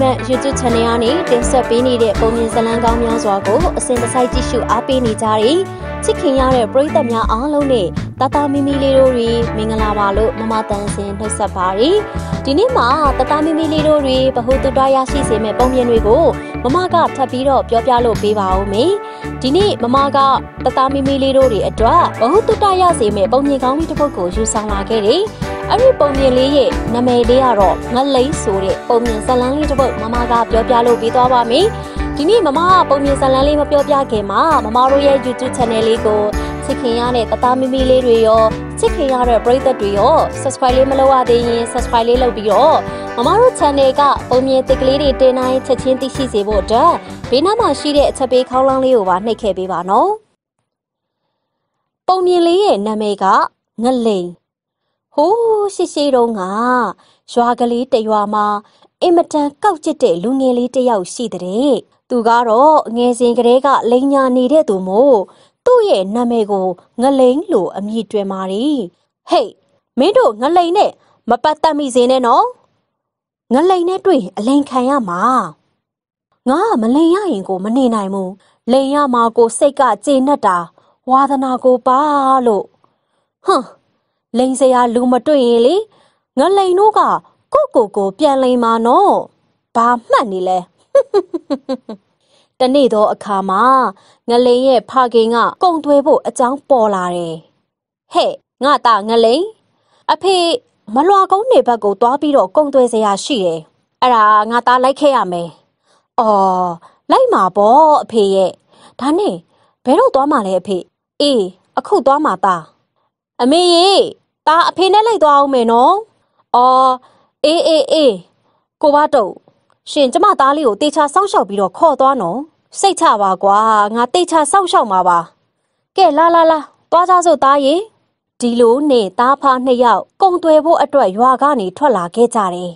Movement YouTube Channel ကနေတင်ဆက်ပေးနေတဲ့ပုံမြင်ဇာတ်လမ်းကောင်းများစွာကိုအစဉ်တစိုက်ကြည့်ရှုအားပေးနေကြတဲ့ချစ်ခင်ရတဲ့ပရိသတ်များအားလုံးနဲ့တာတာမီမီလေးတို့တွေမင်္ဂလာပါလို့မမတန်စင်နှုတ်ဆက်ပါရီဒီနေ့မှာတာတာမီမီလေးတို့တွေဗဟုသုတရရှိစေမယ့်ပုံပြင်တွေကိုမမကထပ်ပြီးတော့ပြောပြလို့ပေးပါဦးမယ်ဒီနေ့မမကတာတာမီမီလေးတို့တွေအတွက်ဗဟုသုတရစေမယ့်ပုံပြင်ကောင်းလေးတစ်ပုဒ်ကိုယူဆောင်လာခဲ့တယ်အဲ့ဒီပုံပြင်လေးရဲ့နာမည်လေးကတော့ငလိမ့်ဆိုတဲ့ပုံပြင်ဇာတ်လမ်းလေးတစ်ပုဒ်မမကပြောပြလို့ပြီးသွားပါမယ်ဒီနေ့မမကပုံပြင်ဇာတ်လမ်းလေးမပြောပြခင်မှာမမတို့ရဲ့ YouTube channel လေးကိုချစ်ခင်ရတဲ့တသားမီမီလေးတွေရောချစ်ခင်ရတဲ့ပရိသတ်တွေရော subscribe လေးမလုပ်ရသေးရင် subscribe လေးလုပ်ပြီးတော့မမတို့ channel ကပုံမြင်တစ်ကလေးတွေတင်နိုင်ချက်ချင်းသိရှိစေဖို့အတွက်ဘေးနားမှာရှိတဲ့အချက်ပေးခေါင်းလောင်းလေးကိုပါနှိပ်ခဲ့ပေးပါနော်ပုံမြင်လေးရဲ့နာမည်ကငလိန်ဟိုးရှိရှိတုန်းကရွာကလေးတရွာမှာအင်မတန်ကောက်ကျစ်တဲ့လူငယ်လေးတစ်ယောက်ရှိတဲ့သူကတော့ငယ်စဉ်ကတည်းကလိန်ညာနေတဲ့သူမို့သူ့ရဲ့နာမည်ကို ငလိန်လို့အမည်တွင်ပါတယ်။ဟေ့မင်းတို့ငလိန်နဲ့မပတ်သက်မိစေနဲ့နော်။ငလိန်နဲ့တွေ့အလိန်ခံရမှာ။ငါမလိန်ရရင်ကို မနေနိုင်ဘူး။လိန်ရမှာကိုစိတ်ကကျေနပ်တာဝါသနာကိုပါလို့ဟွန်းလိန်စရာလူမတွေ့ရင်လေငလိန်တို့ကကိုကိုကိုပြန်လိန်မှာနော်။ဘာမှတ်နေလဲ။တနေ့သောအခါမှာငလိန်ရဲ့ဖခင်ကကုံသွဲဖို့အကြောင်းပေါ်လာတယ်။ဟဲ့ငါသားငလိန်အဖေမလွာကုန်းနေဘက်ကိုသွားပြီးတော့ကုံသွဲစရာရှိတယ်။အဲ့ဒါငါသားလိုက်ခဲ့ရမယ်။အော်လိုက်မှာပေါ့အဖေရဲ့ဒါနဲ့ဘယ်တော့သွားမှာလဲအဖေ။အေးအခုသွားမှာသား။အမေရေตาအဖေနဲ့လိုက်သွားအောင်မယ်နော်။အော်အေးအေးအေးကိုဘတော့ရှင်ကျမသားလေးကိုတေချာစောင့်ရှောက်ပြီးတော့ခေါ်သွားနော်စိတ်ချပါကွာငါတေချာစောင့်ရှောက်မှာပါကဲလာလာလာသွားကြစို့သားရေဒီလိုနဲ့သားဖားနှစ်ယောက်ကုံတွယ်ဖို့အတွက်ရွာကနေထွက်လာခဲ့ကြတယ်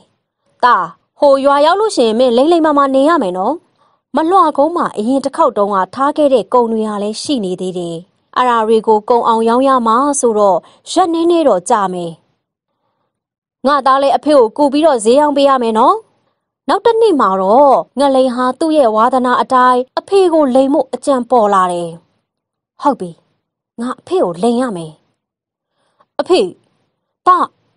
တာဟိုရွာရောက်လို့ရှင်မင်းလိမ့်လိမ့်မမနေရမယ်နော်မလွှာကုန်းမှာအရင်တစ်ခေါက်တုန်းကထားခဲ့တဲ့ကုံတွေဟာလည်းရှိနေသေးတယ်အရာတွေကိုကုံအောင်ရောင်းရမှာဆိုတော့ရက်နေနေတော့ကြာမယ်ငါသားလေးအဖေကိုကူပြီးတော့ဈေးရောင်းပေးရမယ်နော်နောက်တစ်နေ့မှာတော့ငလိန်ဟာသူ့ရဲ့ဝါသနာအတိုင်းအဖေကိုလိန်မှုအကြံပေါ်လာတယ်။ဟုတ်ပြီ။ငါအဖေကိုလိန်ရမယ်။အဖေတ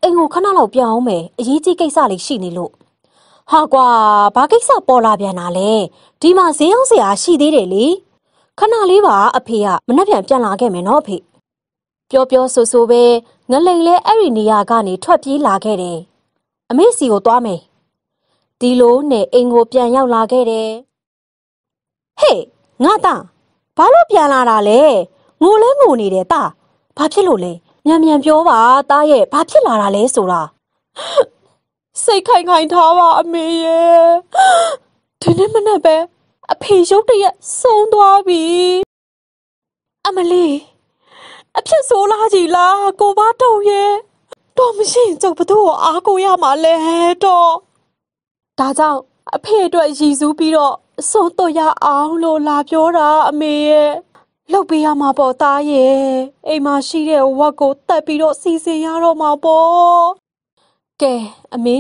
အိမ်ကိုခဏလောက်ပြောင်းအောင်မယ်။အရေးကြီးကိစ္စလေးရှိနေလို့။ဟာကွာဘာကိစ္စပေါ်လာပြန်တာလဲ။ဒီမှာဈေးရောက်စရာရှိသေးတယ်လေ။ခဏလေးပါအဖေကမနှက်ပြန်ပြန်လာခဲ့မယ်နော်အဖေ။ပြောပြောဆိုဆိုပဲငလိန်လဲအဲ့ဒီနေရာကနေထွက်ပြေးလာခဲ့တယ်။အမေစီကိုသွားမယ်ဒီလိုနဲ့အိမ်ကိုပြန်ရောက်လာခဲ့တယ်။ဟေ့ငါသားဘာလို့ပြန်လာတာလဲငိုလဲငိုနေတယ်သားဘာဖြစ်လို့လဲမြန်မြန်ပြောပါသားရဲ့ဘာဖြစ်လာတာလဲဆိုတာစိတ်ခိုင်ခိုင်ထားပါအမေရဲ့ဒီနေ့မနေ့ပဲအဖေရုပ်တရက်ဆုံးသွားပြီအမလေးအဖြစ်ဆိုးလားကြီးလားကိုဘာတော့ရဲ့တော့မရှိရင်ကျုပ်ဘသူ့ကိုအားကိုရမှာလဲတော့ဒါကြောင့်အဖေအတွက်ရည်စူးပြီးတော့ဆုံးတော့ရအောင်လို့လာပြောတာအမေရဲ့လောက်ပေးရမှာပေါ့သားရဲ့အိမ်မှာရှိတဲ့ဝက်ကိုတတ်ပြီးတော့စီစဉ်ရတော့မှာပေါ့ကဲအမေ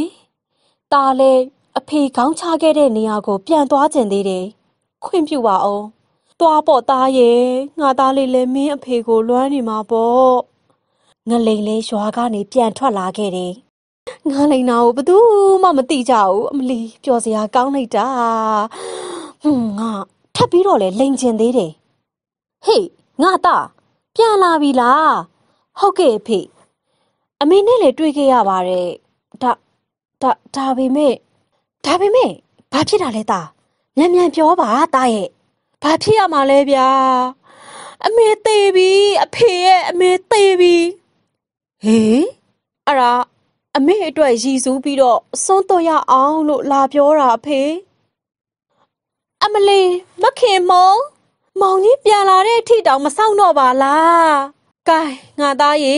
ဒါလည်းအဖေခေါင်းချခဲ့တဲ့နေရာကို ပြန်သွားကျင်သေးတယ်ခွင့်ပြုပါအောင်သွားပေါ့သားရဲ့ငါသားလေးလည်းမင်းအဖေကိုလွမ်းနေမှာပေါ့ငလိန်လေးရွာကနေပြန်ထွက်လာခဲ့တယ်ငါလိန်နာကိုဘသူမှမသိကြဘူးအမလီပျော်စရာကောင်းလိုက်တာဟွန်းငါထပ်ပြီးတော့လဲလိန်ချင်သေးတယ်ဟေးငါတာပြန်လာပြီလားဟုတ်ကဲ့ဖေအမေနဲ့လည်းတွေ့ခဲ့ရပါတယ်ဒါဒါဒါပေမဲ့ဒါပေမဲ့ဘာဖြစ်တာလဲတာမြန်မြန်ပြောပါတာရဲ့ဘာဖြစ်ရမှာလဲဗျာအမေသေးပြီအဖေရဲ့အမေသေးပြီဟေးအဲ့ဒါအမေအတွက်ရည်စူးပြီးတော့စွန့်တော့ရအောင်လို့လာပြောတာအဖေအမလီမခင်မုံမောင်ကြီးပြန်လာတဲ့အထိတောင်မဆောင်တော့ပါလားကဲငါသားရေ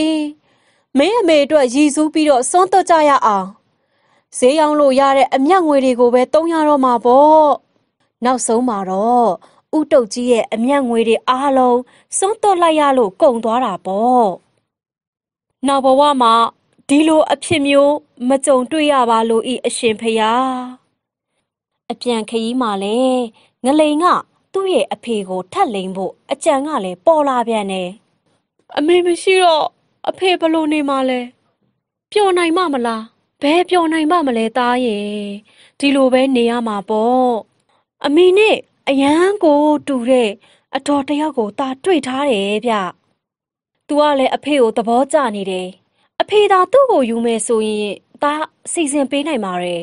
မင်းအမေအတွက်ရည်စူးပြီးတော့စွန့်တော့ကြရအောင်ဈေးရောင်းလို့ရတဲ့အမြတ်ငွေတွေကိုပဲတုံးရတော့မှာပေါ့နောက်ဆုံးမှာတော့ဥတုတ်ကြီးရဲ့အမြတ်ငွေတွေအားလုံးစွန့်တော့လိုက်ရလို့ကုန်သွားတာပေါ့နောက်ဘဝမှာဒီလိုအဖြစ်မျိုးမကြုံတွေ့ရပါလို့ဤအရှင်ဖရာအပြန်ခရီးမှာလဲငလိန်ကသူ့ရဲ့အဖေကိုထတ်လိန်ဖို့အကြံကလည်းပေါ်လာပြန်တယ်အမေမရှိတော့အဖေဘလို့နေမှာလဲပျော်နိုင်မမလားဘဲပျော်နိုင်မမလဲသားရဲ့ဒီလိုပဲနေရမှာပေါ့အမေနဲ့အရန်ကိုတူတဲ့အတော်တယောက်ကိုตาတွေ့ထားတယ်ဗျ။ तू ကလည်းအဖေကိုသဘောကျနေတယ်အဖေသာသူ့ကိုယူမယ်ဆိုရင်သားစီစဉ်ပေးနိုင်ပါတယ်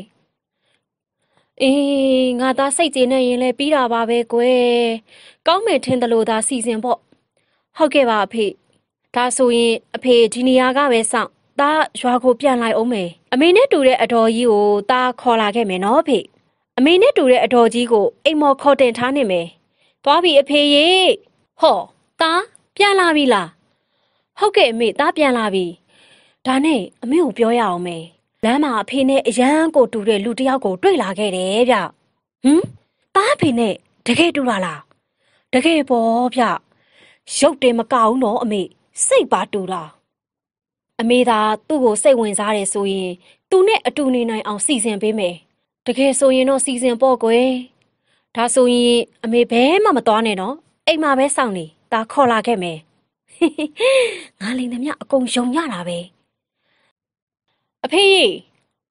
။အေးငါသားစိတ်ကျေနပ်ရင်လည်းပြီးတာပါပဲကွယ်။ကောင်းမယ်ထင်တယ်လို့သာစီစဉ်ပေါ့။ဟုတ်ကဲ့ပါအဖေ။ဒါဆိုရင်အဖေဒီနေရာကပဲစောင့်။သားရွာကိုပြန်လိုက်အောင်မယ်။အမေနဲ့တူတဲ့အတော်ကြီးကိုသားခေါ်လာခဲ့မယ်နော်အဖေ။အမေနဲ့တူတဲ့အတော်ကြီးကိုအိမ်မော်ခေါ်တင်ထားနေမယ်။သွားပြီအဖေရေ။ဟောသားပြန်လာပြီလား။ဟုတ်ကဲ့အမေသားပြန်လာပြီ။ဒါနဲ့အမေကိုပြောရအောင်မေလမ်းမှာအဖေနဲ့အရန်ကိုတူတဲ့လူတစ်ယောက်ကိုတွေ့လာခဲ့တယ်ဗျဟမ်တားအဖေနဲ့တကယ်တူတာလားတကယ်ပေါ့ဗျရုပ်တင်မကောင်းတော့အမေစိတ်ပါတူတာအမေသာသူ့ကိုစိတ်ဝင်စားတယ်ဆိုရင်သူနဲ့အတူနေနိုင်အောင်စီစဉ်ပေးမယ်တကယ်ဆိုရင်တော့စီစဉ်ပေါ့ကွယ်ဒါဆိုရင်အမေဘဲမှမသွားနဲ့နော်အိမ်မှာပဲစောင့်နေတာခေါ်လာခဲ့မယ်ငါလိန်သမ ्या အကုန်ယုံရတာပဲအဖေ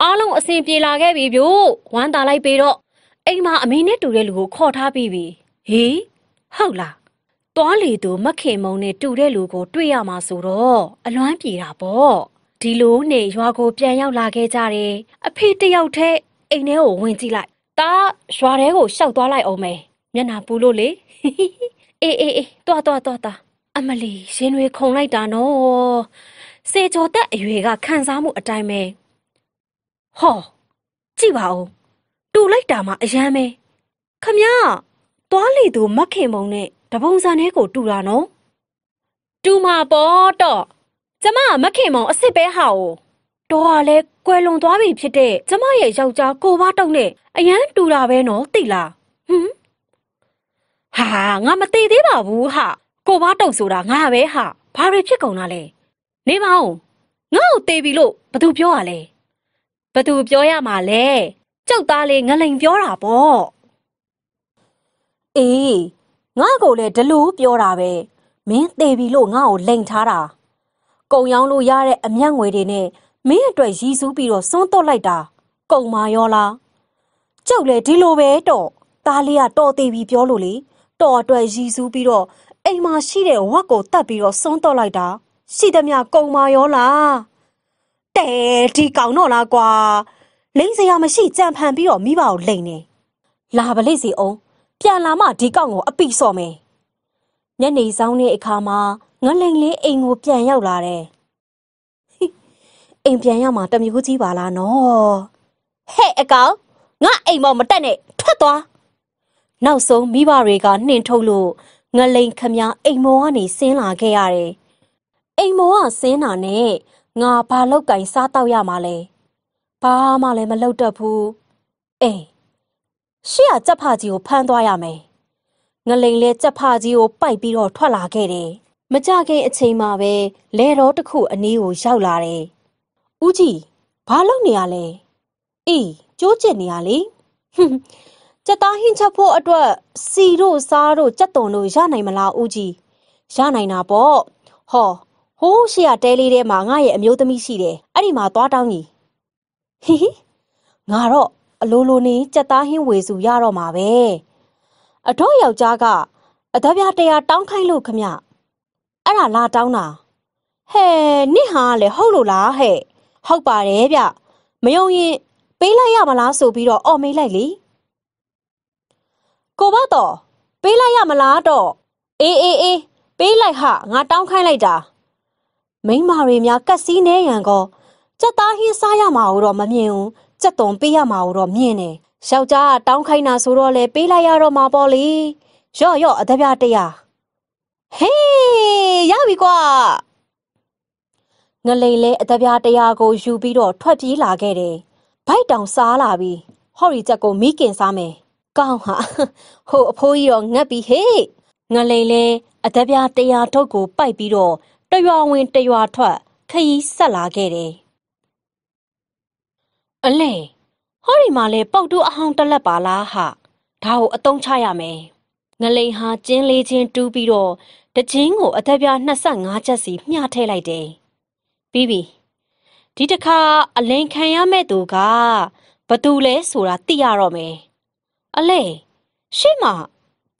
အားလုံးအဆင်ပြေလာခဲ့ပြီဗျို့ဝမ်းသာလိုက်ပေတော့အိမ်မှာအမေနဲ့တူတဲ့လူကိုခေါ်ထားပြီးပြီဟေးဟုတ်လားတွားလေသူမခင်မုံနဲ့တူတဲ့လူကိုတွေ့ရမှာဆိုတော့အလွမ်းပြေတာပေါ့ဒီလိုနဲ့ရွာကိုပြန်ရောက်လာခဲ့ကြတယ်အဖေတယောက်တည်းအိမ်ထဲကိုဝင်ကြည့်လိုက်ဒါရွာထဲကိုရှောက်သွားလိုက်အောင်မယ်မျက်နှာပူလို့လေအေးအေးအေးတွားတွားတွားတာအမလီရင်တွေခုန်လိုက်တာနော်စေကျော်တက်အရွယ်ကခံစားမှုအတိုင်းပဲဟောကြည့်ပါဦးတူလိုက်တာမှအရန်ပဲခမရသွားလေသူမခင်မုံနဲ့တပုံစံနဲ့ကိုတူတာနော်တူမှာပေါ့တော့ကျမမခင်မုံအစ်စ်ပဲဟာ哦တော်ကလည်းကွယ်လွန်သွားပြီဖြစ်တဲ့ကျမရဲ့ယောက်ျားကိုဘာတုံနဲ့အရန်တူတာပဲနော်သိလားဟွန်းဟာငါမသေးသေးပါဘူးဟာကိုဘာတုံဆိုတာငါပဲဟာဘာတွေဖြစ်ကုန်တာလဲနေပါဦးငါ့ကိုတေးပြီလို့ဘသူပြောရလဲဘသူပြောရမှာလဲကြောက်သားလေးငလိန်ပြောတာပေါ့အေးငါ့ကိုလည်းဒလို့ပြောတာပဲမင်းတေးပြီလို့ငါ့ကိုလိန်ထားတာကုံရောင်းလို့ရတဲ့အမျက်ငွေတွေနဲ့မင်းအတွက်ရည်စူးပြီးတော့စွန့်တော့လိုက်တာကုံမာရောလားကျုပ်လည်းဒီလိုပဲတော့သားလေးကတော်သေးပြီပြောလို့လေတော်အတွက်ရည်စူးပြီးတော့အိမ်မှာရှိတဲ့ဝက်ကိုတတ်ပြီးတော့စွန့်တော့လိုက်တာရှိသမျှကုံမာရောလားတဲဒီကောင်တော့လားကွာလိမ့်စရာမရှိကြံဖန်ပြီးတော့မိဘကိုလိမ့်နေလာပလိစီအောင်ပြန်လာမှဒီကောင်ကိုအပိစော်မယ်ညနေဆောင်တဲ့အခါမှာငလိန်လေးအိမ်ကိုပြန်ရောက်လာတယ်အိမ်ပြန်ရောက်မှတမျိုးကြီးပါလားနော်ဟဲ့အကောင်ငါအိမ်မောင်မတက်နဲ့ထွက်သွားနောက်ဆုံးမိဘတွေကနှင်ထုတ်လို့ငလိန်ခမအိမ်မောင်ကနေဆင်းလာခဲ့ရတယ်အိမ်မောကဆင်းတာနဲ့ငါဘာလောက်ကင်စားတော့ရမှာလဲဘာမှလည်းမလုပ်တတ်ဘူးအေးရှေ့ကကြက်ဖာကြီးကိုဖမ်းသွားရမယ်ငလိန်လဲကြက်ဖာကြီးကိုပိုက်ပြီးတော့ထွက်လာခဲ့တယ်မကြခင်အချိန်မှာပဲလဲတော်တစ်ခုအနီးကိုရောက်လာတယ်ဦးကြီးဘာလုပ်နေရလဲအေးကြိုးကျင်နေရလေဟွန်းကြက်သားဟင်းချက်ဖို့အတွက်စီတို့စားတို့ကြက်တုံတို့ရနိုင်မလားဦးကြီးရနိုင်တာပေါ့ဟောဟိုးရှေ့ကတဲလေးထဲမှာငါရဲ့အမျိုးသမီးရှိတယ်အဲ့ဒီမှာသွားတောင်းကြီးဟိဟိငါတော့အလိုလိုနေကြက်သားဟင်းဝေစုရတော့မှာပဲအတော့ယောက်ျားကအသားပြားတရားတောင်းခိုင်းလို့ခမအဲ့ဒါလာတောင်းတာဟဲ့နင့်ဟာလေဟုတ်လို့လားဟဲ့ဟုတ်ပါတယ်ဗျမယုံရင်ပေးလိုက်ရမလားဆိုပြီးတော့အော်မေးလိုက်လေကိုဘတော့ပေးလိုက်ရမလားတော့အေးအေးအေးပေးလိုက်ဟာငါတောင်းခိုင်းလိုက်တာမိန်းမတွေများကက်စီးနေရန်ကောစက်သားဟင်းစားရမှာတော့မမြင်ဘူးစက်တုံပေးရမှာတော့မြင်တယ်ယောက်ျားကတောင်းခိုင်းတာဆိုတော့လေပေးလိုက်ရတော့မှာပေါ့လေရော့ရော့အသက်ပြတရားဟေးရပြီကွာငလိန်လဲအသက်ပြတရားကိုယူပြီးတော့ထွက်ပြေးလာခဲ့တယ်ဘိုက်တောင်စားလာပြီးဟော်ရီချက်ကိုမိခင်စားမယ်ကောင်းဟာဟိုအဖိုးကြီးတော့ငတ်ပြီးဟေးငလိန်လဲအသက်ပြတရားထုတ်ကိုပိုက်ပြီးတော့တရွာဝင်တရွာထွက်ခရီးဆက်လာခဲ့တယ်။အလဲဟောဒီမှာလဲပေါက်တူးအဟောင်းတက်လက်ပါလားဟာဒါကိုအတုံးချရမယ်။ငလိန်ဟာကျင်းလေးချင်း တူးပြီးတော့တချင်းကိုအသက်ပြား25ချက်စီမျှထည့်လိုက်တယ်။ပြီးပြီဒီတခါအလိန်ခံရမဲ့သူကဘသူလဲဆိုတာသိရတော့မယ်။အလဲရှေ့မှာ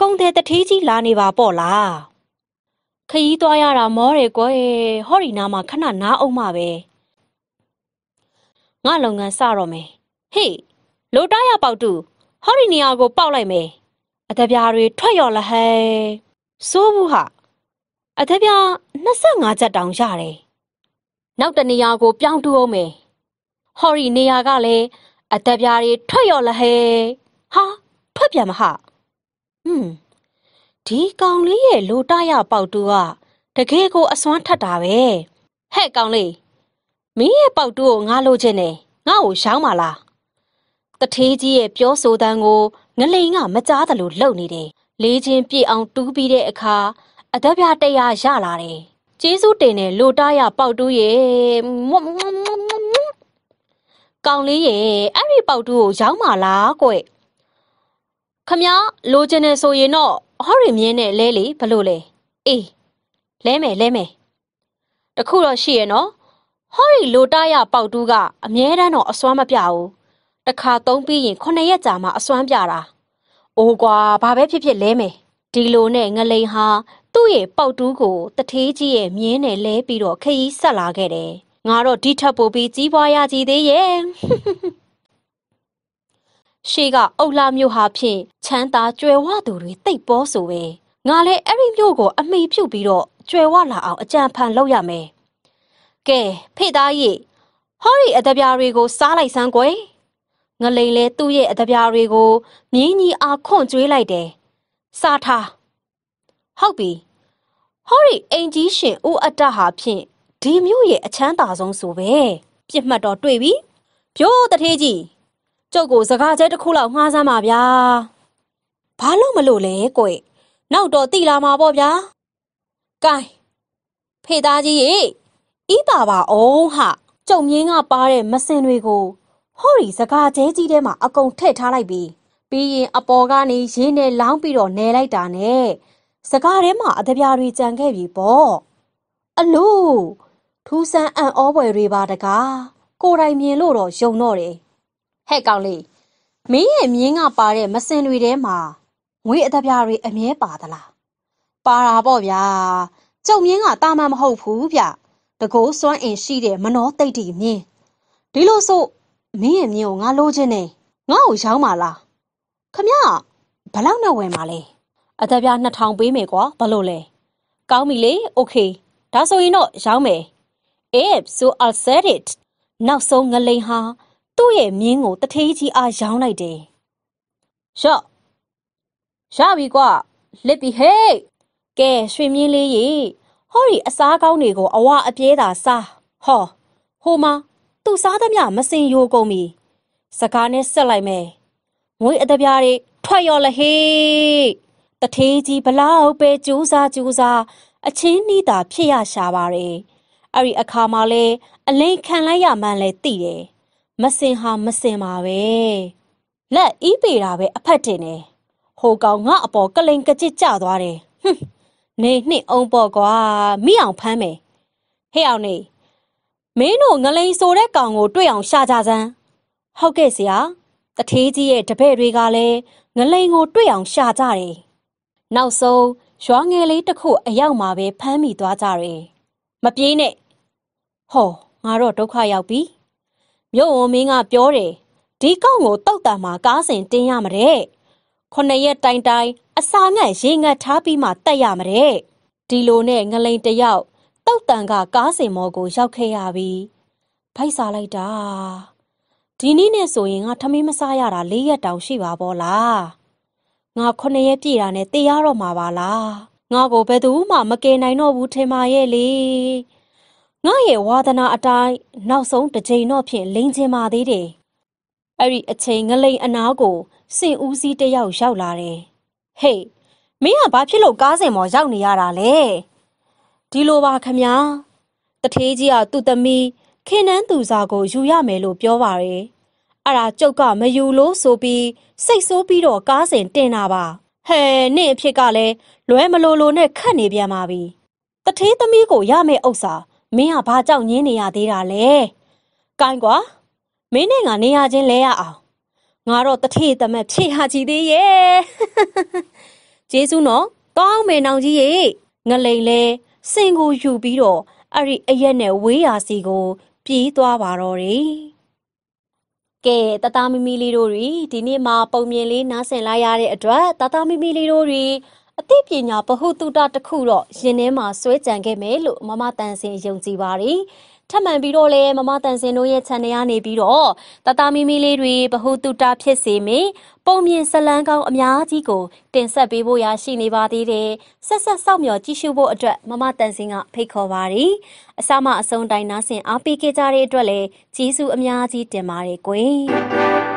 ကုံတဲ့တထေးကြီးလာနေပါပေါ့လား။ခရီးသွားရတာမောတယ်ကွယ်ဟော်ဒီနာမှာခဏနားအောင်မှပဲငါလုပ်ငန်းစတော့မယ်ဟေးလိုတားရပေါတူ ဟော်ဒီနေရာကိုပေါက်လိုက်မယ်အတပြားတွေထွက်ရော်လဟဲစိုးဘူးဟာအတပြား25ချက်တောင်ရတယ်နောက်တနေရာကို ပြောင်းတူအောင်မယ်ဟော်ဒီနေရာကလည်းအတပြားတွေထွက်ရော်လဟဲဟာထွက်ပြန်မဟာဟွန်းဒီကောင်လေးရဲ့လိုတရပေါက်တူကတကယ်ကိုအစွမ်းထက်တာပဲဟဲ့ကောင်လေးမင်းရဲ့ပေါက်တူကိုငါလိုချင်တယ်ငါ့ကိုရောင်းပါလားတထေးကြီးရဲ့ပြောဆိုသံကိုငလိန်ကမကြားသလိုလှုပ်နေတယ်လေးချင်းပြည့်အောင်တူးပြီးတဲ့အခါအသက်ပြတရာရလာတယ်ကျေးဇူးတင်တယ်လိုတရပေါက်တူရဲ့ကောင်လေးရဲ့အဲ့ဒီပေါက်တူကိုရောင်းပါလားကွခမလိုချင်နေဆိုရင်တော့ဟော်ရီမြင်းနဲ့လဲလေဘလို့လဲအေးလဲမယ်လဲမယ်တခုတော့ရှိရနော်ဟော်ရီလိုတာရပေါက်တူးကအမြဲတမ်းတော့အစွမ်းမပြဘူးတခါသုံးပြီးရင်ခုနှစ်ရက်ကြာမှအစွမ်းပြတာအိုးကွာဘာပဲဖြစ်ဖြစ်လဲမယ်ဒီလိုနဲ့ငလိန်ဟာသူ့ရဲ့ပေါက်တူးကိုတထေးကြီးရဲ့မြင်းနဲ့လဲပြီးတော့ခရီးဆက်လာခဲ့တယ်ငါတော့ဒီထပ်ပို့ပြီးကြီးပွားရကြည်သေးရဲ့ရှေ့ကအုတ်လာမျိုးဟာဖြင့်ချမ်းသာကြွယ်ဝသူတွေတိတ်ပေါ်ဆိုပဲငါလည်းအဲ့ဒီမျိုးကို အမိပြုတ်ပြီးတော့ကြွယ်ဝလာအောင်အကြံဖန်လုပ်ရမယ်ကဲဖေသားကြီးဟောဒီအတပြာတွေကို စားလိုက်စမ်းကွယ်ငလိန်လဲသူ့ရဲ့အတပြာတွေကိုမြင်းကြီးအားခွန့်ကျွေးလိုက်တယ်စားထားဟုတ်ပြီဟောဒီအင်ကြီးရှင်ဦးအတ္တဟာဖြင့်ဒီမျိုးရဲ့အချမ်းသာဆုံးဆိုပဲပြစ်မှတ်တော့တွေ့ပြီပြိုးတထေးကြီးကျုပ်ကိုစကားကျဲတစ်ခုလောက်ငှားစမ်းပါဗျာဘာလို့မလို့လဲကိုယ်နောက်တော့တိလာမှာပေါ့ဗျာကဲဖေသားကြီးရေဤပါပါအောင်ဟာကျုံမြင်းကပါတဲ့မစင်တွေကိုဟော်ဒီစကားကျဲကြီးထဲမှာအကုန်ထည့်ထားလိုက်ပြီးပြီးရင်အပေါ်ကနေရင်းနဲ့လောင်းပြီးတော့နယ်လိုက်တာနဲ့စကားထဲမှာအတပြားတွေကြံခဲ့ပြီပေါ့အလို့ထူးဆန်းအံ့ဩဖွယ်တွေပါတကားကိုယ်တိုင်မြင်လို့တော့ယုံတော့တယ်ဟဲ့ကောင်လေးမင်းရဲ့မြင်းကပါတဲ့မစင်တွေထဲမှာငွေအတပြားတွေအမြဲပါသလားပါတာပေါ့ဗျာကျုံမြင်းကတာမန်မဟုတ်ဘူးဗျတကိုးစွမ်းအင်ရှိတဲ့မနောတိတ်တီမြင်းဒီလိုဆိုမင်းရဲ့မြင်းကိုငါလိုချင်တယ်ငါ့ကိုရောင်းပါလားခမဘလောက်နဲ့ဝယ်မှာလဲအတပြား2000ပေးမယ်ကွာဘလို့လဲကောင်းပြီလေโอเคဒါဆိုရင်တော့ရောင်းမယ် if so i'll set it နောက်ဆုံးငလိန်ဟာသူ့ရဲ့မြင်းကိုတထေးကြီးအားရောင်းလိုက်တယ်။ရော့ရပြီကွလစ်ပြီဟေးကဲရွှေမြင်းလေးရေဟောဒီအစားကောင်းတွေကိုအဝအပြဲသာစားဟောဟိုမှာသူစားသမျှမစင်ယိုကုန်ပြီစကားနဲ့ဆက်လိုက်မယ်ငွေအတပြားတွေထွက်ရော်လဟေးတထေးကြီးဘလောက်ပဲကြိုးစားကြိုးစားအချင်းနှီးသာဖြစ်ရရှာပါတယ်အဲ့ဒီအခါမှာလဲအလိန်ခံလိုက်ရမှန်းလဲသိတယ်မစင်ဟာမစင်ပါပဲလက်အီးပေတာပဲအဖက်တင်တယ်ဟိုကောင်ငါအပေါ်ကလိန်ကကြစ်ကြသွားတယ်ဟွန်းနေနှစ်အောင်ပေါ့ကွာမိအောင်ဖမ်းမယ်ဟဲ့အောင်နေမင်းတို့ငလိန်ဆိုတဲ့ကောင်ကို တွေ့အောင်ရှာကြစမ်းဟုတ်ကဲ့ဆရာတထေးကြီးရဲ့တပည့်တွေကလည်းငလိန်ကို တွေ့အောင်ရှာကြတယ်နောက်ဆုံးရွာငယ်လေးတစ်ခုအရောက်မှာပဲဖမ်းမိသွားကြတယ်မပြေးနဲ့ဟောငါတော့ဒုက္ခရောက်ပြီမြို့ဝန်မင်းကပြောတယ်ဒီကောင်ကိုတောက်တာမှာကားစင်တင်းရမတဲ့ခုနှစ်ရက်တိုင်တိုင်အစာငတ်ရေငတ်ထားပြီးမှတက်ရမတဲ့ဒီလိုနဲ့ငလိန်တယောက်တောက်တန်ကကားစင်မော်ကိုရောက်ခဲ့ရပြီဖိုက်စားလိုက်တာဒီနေ့နဲ့ဆိုရင်ငါထမင်းမစားရတာ၄ရက်တောင်ရှိပါပေါ့လားငါခုနှစ်ရက်ပြည့်တာနဲ့တေးရတော့မှာပါလားငါကိုဘယ်သူမှမကယ်နိုင်တော့ဘူးထင်ပါရဲ့လေငါရဲ့ဝါသနာအတိုင်းနောက်ဆုံးတစ်ချိန်တော့ဖြင့်လိန်ချင်ပါသေးတယ်။အဲ့ဒီအချိန်ငလိန်အနာကိုစင်ဦးစီးတယောက်ရောက်လာတယ်။ဟေးမင်းကဘာဖြစ်လို့ကားစင်ပေါ်ရောက်နေရတာလဲ။ဒီလိုပါခမညာ။တထေးကြီးကသူ့သမီးခင်နန်းသူစာကိုယူရမယ်လို့ပြောပါရယ်။အဲ့ဒါကျုပ်ကမယူလို့ဆိုပြီးစိတ်ဆိုးပြီးတော့ကားစင်တင်တာပါ။ဟဲနင့်အဖြစ်ကလည်းလွဲမလိုလိုနဲ့ခတ်နေပြန်ပါပြီ။တထေးသမီးကိုရမယ့်ဥစ္စာမင်းကဘာကြောင့်ညင်းနေရသေးတာလဲကိုင်းကွာမင်းနဲ့ငါနေရချင်းလဲရအောင်ငါတော့တထေသမက်ဖြေဟာကြည့်သေးရဲ့ဂျေဆုနော်တောင်းမယ်နောင်ကြီးရေငလိန်လဲစင်ကိုယူပြီးတော့အဲ့ဒီအရက်နဲ့ဝေးရာစီကို ပြေးသွားပါတော့တယ်ကဲတသားမီမီလေးတို့တွေဒီနေ့မှာပုံမြင်လေးနားဆင်လိုက်ရတဲ့အတွက်တသားမီမီလေးတို့တွေအသိပညာဗဟုသုတတစ်ခုတော့ရင်ထဲမှာစွဲကြံခဲ့မယ်လို့မမတန်စင်ယုံကြည်ပါတယ်ထပ်မံပြီးတော့လည်းမမတန်စင်တို့ရဲ့ channel ကနေပြီးတော့တတမီမီလေးတွေဗဟုသုတဖြစ်စေမင်းပုံမြင်ဇလန်းကောင်းအများကြီးကို တင်ဆက်ပေးဖို့ရရှိနေပါသေးတယ်ဆက်ဆက်စောင့်မျှော်ကြည့်ရှုဖို့အတွက်မမတန်စင်ကဖိတ်ခေါ်ပါရီအစမအဆုံးတိုင်းနားဆင်အားပေးခဲ့ကြတဲ့အတွက်လည်းကျေးဇူးအများကြီးတင်ပါတယ်ကွယ်